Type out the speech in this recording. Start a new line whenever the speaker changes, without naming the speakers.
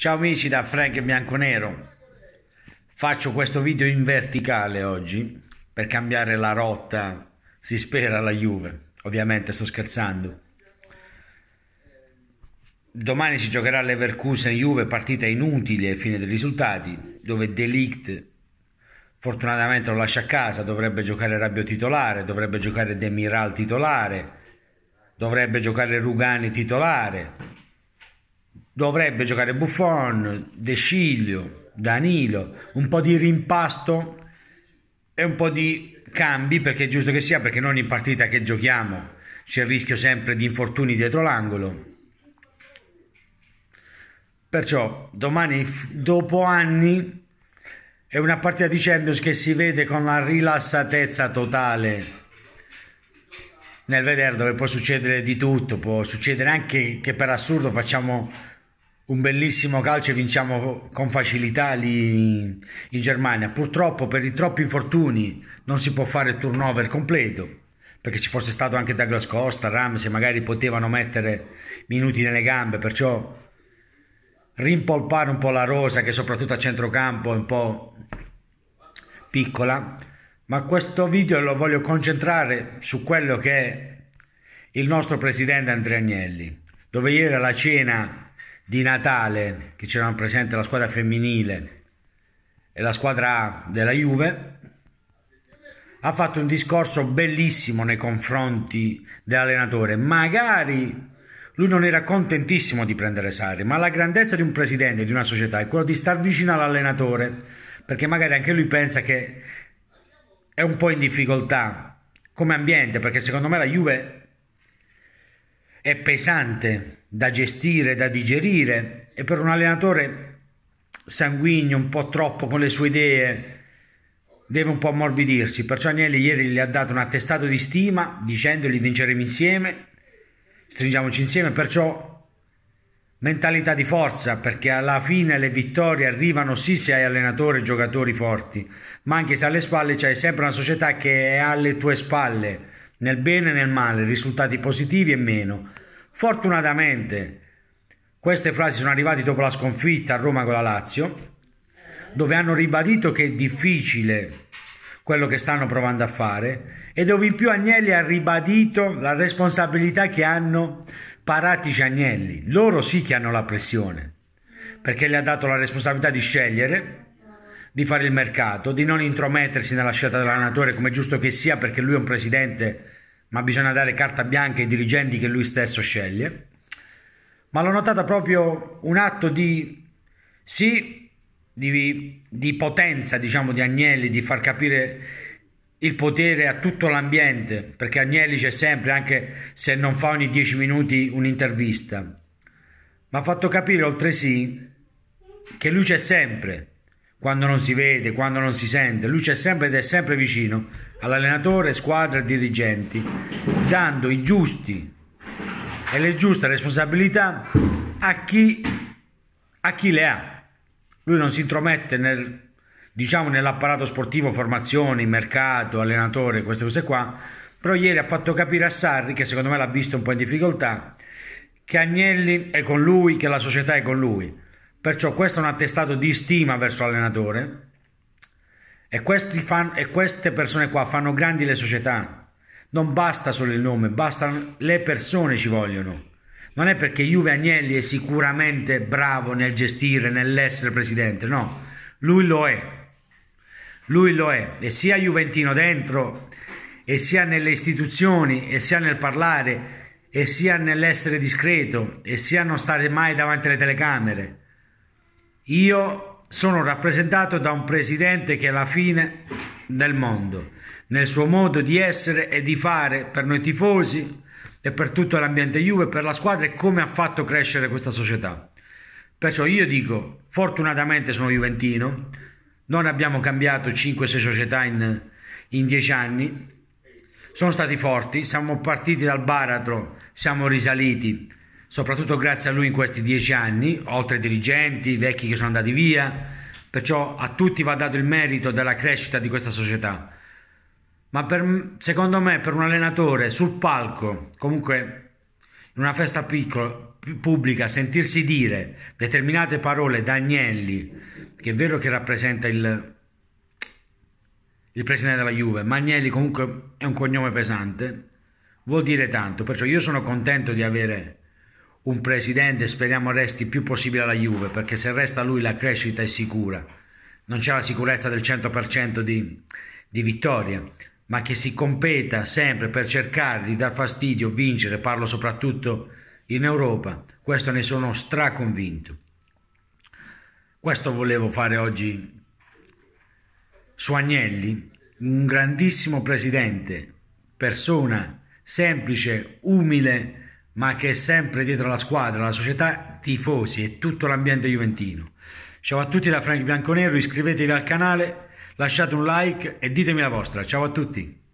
Ciao amici da Frank Bianconero, faccio questo video in verticale oggi per cambiare la rotta, si spera, la Juve, ovviamente sto scherzando. Domani si giocherà l'Everkusen-Juve, partita inutile fine dei risultati, dove Delict fortunatamente lo lascia a casa, dovrebbe giocare Rabbio titolare, dovrebbe giocare Demiral titolare, dovrebbe giocare Rugani titolare, dovrebbe giocare Buffon, De Sciglio, Danilo, un po' di rimpasto e un po' di cambi perché è giusto che sia, perché non in partita che giochiamo c'è il rischio sempre di infortuni dietro l'angolo. Perciò domani, dopo anni, è una partita di Champions che si vede con la rilassatezza totale nel vedere dove può succedere di tutto, può succedere anche che per assurdo facciamo un bellissimo calcio e vinciamo con facilità lì in Germania. Purtroppo per i troppi infortuni non si può fare il turnover completo perché ci fosse stato anche Douglas Costa, Ramsey magari potevano mettere minuti nelle gambe, perciò rimpolpare un po' la rosa che soprattutto a centrocampo è un po' piccola, ma questo video lo voglio concentrare su quello che è il nostro presidente Andrea Agnelli, dove ieri alla cena di Natale che c'erano presenti la squadra femminile e la squadra A della Juve, ha fatto un discorso bellissimo nei confronti dell'allenatore. Magari lui non era contentissimo di prendere Sarri, ma la grandezza di un presidente di una società è quello di star vicino all'allenatore, perché magari anche lui pensa che è un po' in difficoltà come ambiente, perché secondo me la Juve è pesante da gestire, da digerire e per un allenatore sanguigno, un po' troppo con le sue idee, deve un po' ammorbidirsi. Perciò Agnelli ieri gli ha dato un attestato di stima dicendogli vinceremo insieme, stringiamoci insieme, perciò mentalità di forza perché alla fine le vittorie arrivano sì se hai allenatore e giocatori forti, ma anche se alle spalle c'hai sempre una società che è alle tue spalle nel bene e nel male, risultati positivi e meno. Fortunatamente, queste frasi sono arrivate dopo la sconfitta a Roma con la Lazio, dove hanno ribadito che è difficile quello che stanno provando a fare e dove in più Agnelli ha ribadito la responsabilità che hanno Paratici Agnelli. Loro sì che hanno la pressione, perché le ha dato la responsabilità di scegliere, di fare il mercato, di non intromettersi nella scelta dell'allenatore come è giusto che sia perché lui è un presidente ma bisogna dare carta bianca ai dirigenti che lui stesso sceglie. Ma l'ho notata proprio un atto di sì, di, di potenza, diciamo, di Agnelli, di far capire il potere a tutto l'ambiente, perché Agnelli c'è sempre, anche se non fa ogni dieci minuti un'intervista. Ma ha fatto capire oltresì che lui c'è sempre quando non si vede, quando non si sente, lui c'è sempre ed è sempre vicino all'allenatore, squadra e dirigenti, dando i giusti e le giuste responsabilità a chi, a chi le ha. Lui non si intromette nel, diciamo, nell'apparato sportivo, formazioni, mercato, allenatore, queste cose qua, però ieri ha fatto capire a Sarri, che secondo me l'ha visto un po' in difficoltà, che Agnelli è con lui, che la società è con lui Perciò questo è un attestato di stima verso l'allenatore e, fan, e queste persone qua fanno grandi le società. Non basta solo il nome, bastano le persone ci vogliono. Non è perché Juve Agnelli è sicuramente bravo nel gestire, nell'essere presidente, no. Lui lo è. Lui lo è. E sia Juventino dentro, e sia nelle istituzioni, e sia nel parlare, e sia nell'essere discreto, e sia non stare mai davanti alle telecamere io sono rappresentato da un presidente che è la fine del mondo, nel suo modo di essere e di fare per noi tifosi e per tutto l'ambiente Juve, per la squadra e come ha fatto crescere questa società. Perciò io dico, fortunatamente sono juventino, non abbiamo cambiato 5-6 società in, in 10 anni, sono stati forti, siamo partiti dal baratro, siamo risaliti, soprattutto grazie a lui in questi dieci anni, oltre ai dirigenti, i vecchi che sono andati via, perciò a tutti va dato il merito della crescita di questa società. Ma per, secondo me per un allenatore sul palco, comunque in una festa piccola, pubblica, sentirsi dire determinate parole da Agnelli, che è vero che rappresenta il, il presidente della Juve, ma Agnelli comunque è un cognome pesante, vuol dire tanto, perciò io sono contento di avere un presidente, speriamo resti più possibile alla Juve, perché se resta lui la crescita è sicura. Non c'è la sicurezza del 100% di, di vittorie, ma che si competa sempre per cercare di dar fastidio, vincere, parlo soprattutto in Europa, questo ne sono straconvinto. Questo volevo fare oggi su Agnelli, un grandissimo presidente, persona semplice, umile, ma che è sempre dietro la squadra, la società, tifosi e tutto l'ambiente juventino. Ciao a tutti da Frank Bianconero, iscrivetevi al canale, lasciate un like e ditemi la vostra. Ciao a tutti!